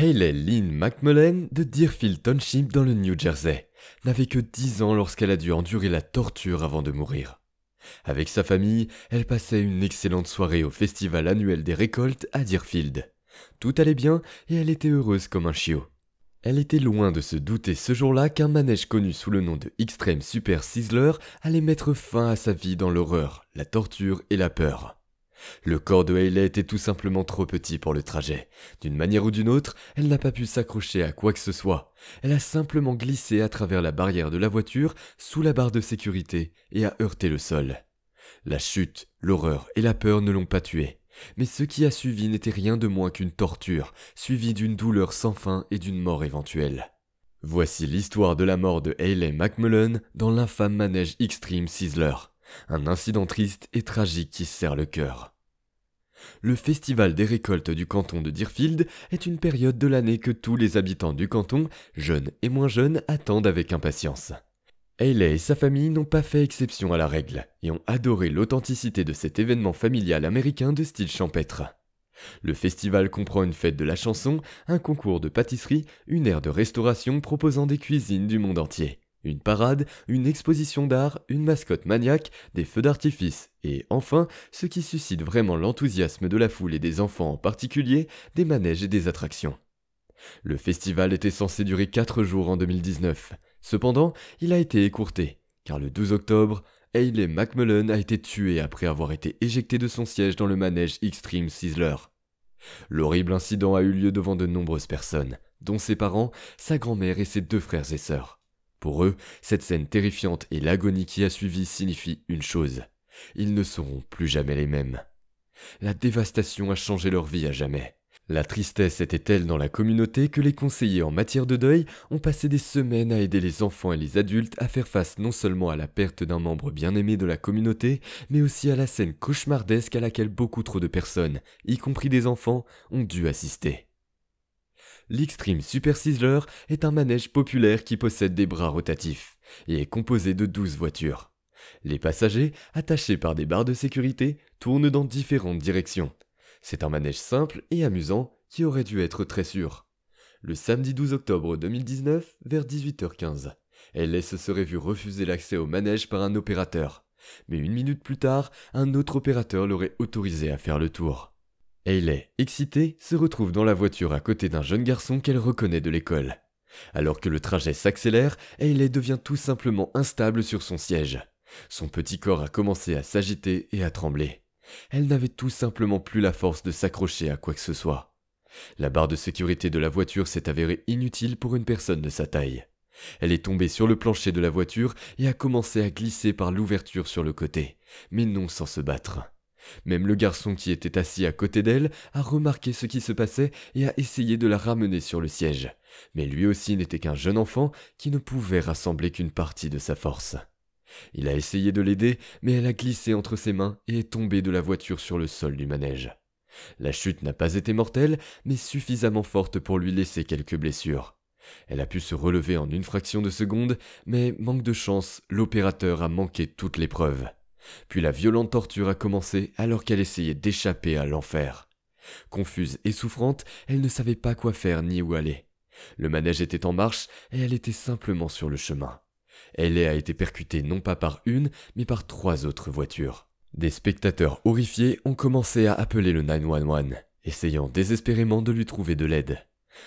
Hayley Lynn McMullen de Deerfield Township dans le New Jersey n'avait que 10 ans lorsqu'elle a dû endurer la torture avant de mourir. Avec sa famille, elle passait une excellente soirée au festival annuel des récoltes à Deerfield. Tout allait bien et elle était heureuse comme un chiot. Elle était loin de se douter ce jour-là qu'un manège connu sous le nom de Extreme Super Sizzler allait mettre fin à sa vie dans l'horreur, la torture et la peur. Le corps de Hayley était tout simplement trop petit pour le trajet. D'une manière ou d'une autre, elle n'a pas pu s'accrocher à quoi que ce soit. Elle a simplement glissé à travers la barrière de la voiture, sous la barre de sécurité, et a heurté le sol. La chute, l'horreur et la peur ne l'ont pas tuée. Mais ce qui a suivi n'était rien de moins qu'une torture, suivie d'une douleur sans fin et d'une mort éventuelle. Voici l'histoire de la mort de Hayley McMullen dans l'infâme manège Extreme Sizzler. Un incident triste et tragique qui serre le cœur. Le festival des récoltes du canton de Deerfield est une période de l'année que tous les habitants du canton, jeunes et moins jeunes, attendent avec impatience. Hayley et sa famille n'ont pas fait exception à la règle et ont adoré l'authenticité de cet événement familial américain de style champêtre. Le festival comprend une fête de la chanson, un concours de pâtisserie, une aire de restauration proposant des cuisines du monde entier une parade, une exposition d'art, une mascotte maniaque, des feux d'artifice et enfin, ce qui suscite vraiment l'enthousiasme de la foule et des enfants en particulier, des manèges et des attractions. Le festival était censé durer 4 jours en 2019. Cependant, il a été écourté, car le 12 octobre, Hayley McMullen a été tué après avoir été éjecté de son siège dans le manège Extreme Sizzler. L'horrible incident a eu lieu devant de nombreuses personnes, dont ses parents, sa grand-mère et ses deux frères et sœurs. Pour eux, cette scène terrifiante et l'agonie qui a suivi signifie une chose. Ils ne seront plus jamais les mêmes. La dévastation a changé leur vie à jamais. La tristesse était telle dans la communauté que les conseillers en matière de deuil ont passé des semaines à aider les enfants et les adultes à faire face non seulement à la perte d'un membre bien-aimé de la communauté, mais aussi à la scène cauchemardesque à laquelle beaucoup trop de personnes, y compris des enfants, ont dû assister. L'Xtreme Super Sizzler est un manège populaire qui possède des bras rotatifs et est composé de 12 voitures. Les passagers, attachés par des barres de sécurité, tournent dans différentes directions. C'est un manège simple et amusant qui aurait dû être très sûr. Le samedi 12 octobre 2019, vers 18h15, LS serait vu refuser l'accès au manège par un opérateur. Mais une minute plus tard, un autre opérateur l'aurait autorisé à faire le tour. Hayley, excitée, se retrouve dans la voiture à côté d'un jeune garçon qu'elle reconnaît de l'école. Alors que le trajet s'accélère, Hayley devient tout simplement instable sur son siège. Son petit corps a commencé à s'agiter et à trembler. Elle n'avait tout simplement plus la force de s'accrocher à quoi que ce soit. La barre de sécurité de la voiture s'est avérée inutile pour une personne de sa taille. Elle est tombée sur le plancher de la voiture et a commencé à glisser par l'ouverture sur le côté, mais non sans se battre. Même le garçon qui était assis à côté d'elle a remarqué ce qui se passait et a essayé de la ramener sur le siège. Mais lui aussi n'était qu'un jeune enfant qui ne pouvait rassembler qu'une partie de sa force. Il a essayé de l'aider, mais elle a glissé entre ses mains et est tombée de la voiture sur le sol du manège. La chute n'a pas été mortelle, mais suffisamment forte pour lui laisser quelques blessures. Elle a pu se relever en une fraction de seconde, mais manque de chance, l'opérateur a manqué toute l'épreuve. Puis la violente torture a commencé alors qu'elle essayait d'échapper à l'enfer. Confuse et souffrante, elle ne savait pas quoi faire ni où aller. Le manège était en marche et elle était simplement sur le chemin. Elle a été percutée non pas par une, mais par trois autres voitures. Des spectateurs horrifiés ont commencé à appeler le 911, essayant désespérément de lui trouver de l'aide.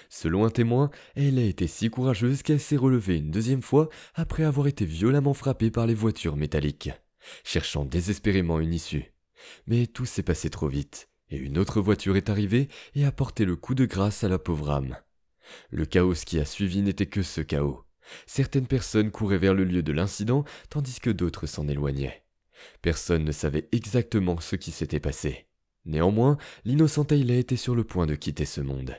Selon un témoin, elle a été si courageuse qu'elle s'est relevée une deuxième fois après avoir été violemment frappée par les voitures métalliques cherchant désespérément une issue. Mais tout s'est passé trop vite, et une autre voiture est arrivée et a porté le coup de grâce à la pauvre âme. Le chaos qui a suivi n'était que ce chaos. Certaines personnes couraient vers le lieu de l'incident, tandis que d'autres s'en éloignaient. Personne ne savait exactement ce qui s'était passé. Néanmoins, l'innocente Ayla était sur le point de quitter ce monde.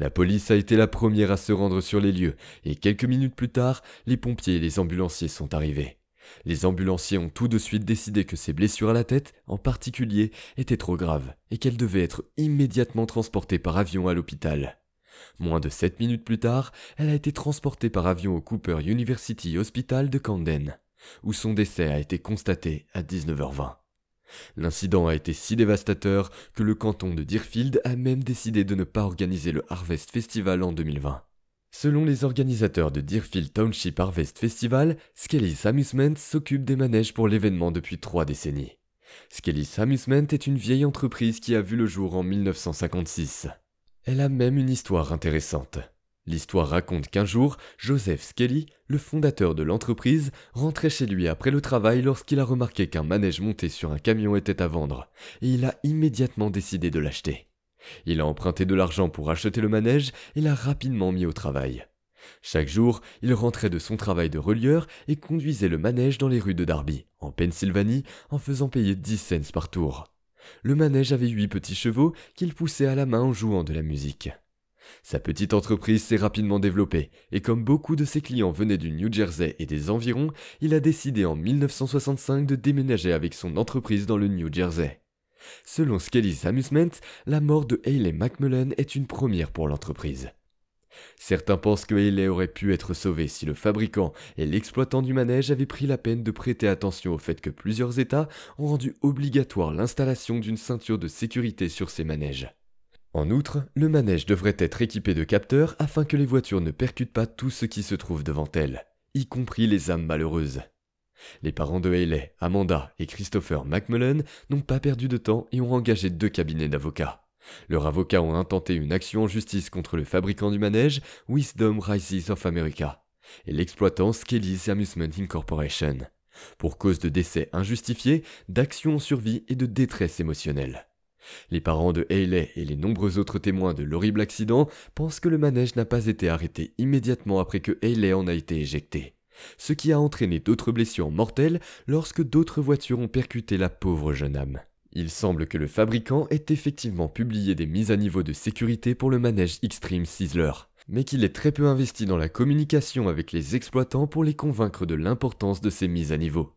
La police a été la première à se rendre sur les lieux, et quelques minutes plus tard, les pompiers et les ambulanciers sont arrivés. Les ambulanciers ont tout de suite décidé que ses blessures à la tête, en particulier, étaient trop graves et qu'elle devait être immédiatement transportée par avion à l'hôpital. Moins de 7 minutes plus tard, elle a été transportée par avion au Cooper University Hospital de Camden, où son décès a été constaté à 19h20. L'incident a été si dévastateur que le canton de Deerfield a même décidé de ne pas organiser le Harvest Festival en 2020. Selon les organisateurs de Deerfield Township Harvest Festival, Skelly's Amusement s'occupe des manèges pour l'événement depuis trois décennies. Skelly's Amusement est une vieille entreprise qui a vu le jour en 1956. Elle a même une histoire intéressante. L'histoire raconte qu'un jour, Joseph Skelly, le fondateur de l'entreprise, rentrait chez lui après le travail lorsqu'il a remarqué qu'un manège monté sur un camion était à vendre, et il a immédiatement décidé de l'acheter. Il a emprunté de l'argent pour acheter le manège et l'a rapidement mis au travail. Chaque jour, il rentrait de son travail de relieur et conduisait le manège dans les rues de Darby, en Pennsylvanie, en faisant payer 10 cents par tour. Le manège avait huit petits chevaux qu'il poussait à la main en jouant de la musique. Sa petite entreprise s'est rapidement développée, et comme beaucoup de ses clients venaient du New Jersey et des environs, il a décidé en 1965 de déménager avec son entreprise dans le New Jersey. Selon Skelly's Amusement, la mort de Hayley McMullen est une première pour l'entreprise. Certains pensent que Hayley aurait pu être sauvée si le fabricant et l'exploitant du manège avaient pris la peine de prêter attention au fait que plusieurs États ont rendu obligatoire l'installation d'une ceinture de sécurité sur ces manèges. En outre, le manège devrait être équipé de capteurs afin que les voitures ne percutent pas tout ce qui se trouve devant elles, y compris les âmes malheureuses. Les parents de Haley, Amanda et Christopher McMullen n'ont pas perdu de temps et ont engagé deux cabinets d'avocats. Leurs avocats ont intenté une action en justice contre le fabricant du manège Wisdom Rises of America et l'exploitant Skelly's Amusement Incorporation pour cause de décès injustifiés, d'actions en survie et de détresse émotionnelle. Les parents de Haley et les nombreux autres témoins de l'horrible accident pensent que le manège n'a pas été arrêté immédiatement après que Haley en a été éjecté ce qui a entraîné d'autres blessures mortelles lorsque d'autres voitures ont percuté la pauvre jeune âme. Il semble que le fabricant ait effectivement publié des mises à niveau de sécurité pour le manège Xtreme Sizzler, mais qu'il est très peu investi dans la communication avec les exploitants pour les convaincre de l'importance de ces mises à niveau.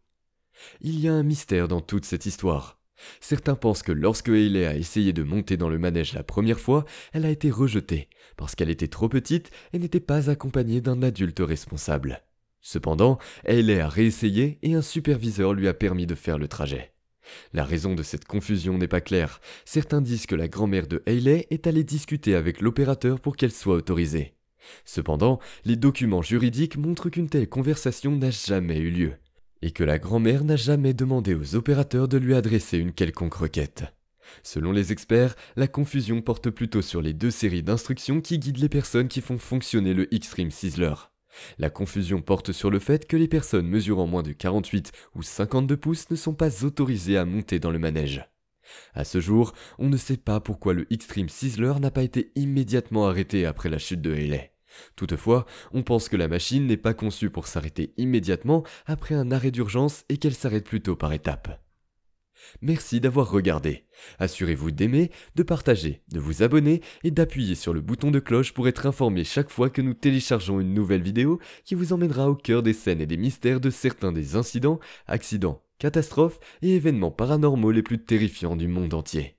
Il y a un mystère dans toute cette histoire. Certains pensent que lorsque Hayley a essayé de monter dans le manège la première fois, elle a été rejetée, parce qu'elle était trop petite et n'était pas accompagnée d'un adulte responsable. Cependant, Haley a réessayé et un superviseur lui a permis de faire le trajet. La raison de cette confusion n'est pas claire. Certains disent que la grand-mère de Hayley est allée discuter avec l'opérateur pour qu'elle soit autorisée. Cependant, les documents juridiques montrent qu'une telle conversation n'a jamais eu lieu, et que la grand-mère n'a jamais demandé aux opérateurs de lui adresser une quelconque requête. Selon les experts, la confusion porte plutôt sur les deux séries d'instructions qui guident les personnes qui font fonctionner le Xtreme Sizzler. La confusion porte sur le fait que les personnes mesurant moins de 48 ou 52 pouces ne sont pas autorisées à monter dans le manège. À ce jour, on ne sait pas pourquoi le Xtreme Sizzler n'a pas été immédiatement arrêté après la chute de Hayley. Toutefois, on pense que la machine n'est pas conçue pour s'arrêter immédiatement après un arrêt d'urgence et qu'elle s'arrête plutôt par étapes. Merci d'avoir regardé. Assurez-vous d'aimer, de partager, de vous abonner et d'appuyer sur le bouton de cloche pour être informé chaque fois que nous téléchargeons une nouvelle vidéo qui vous emmènera au cœur des scènes et des mystères de certains des incidents, accidents, catastrophes et événements paranormaux les plus terrifiants du monde entier.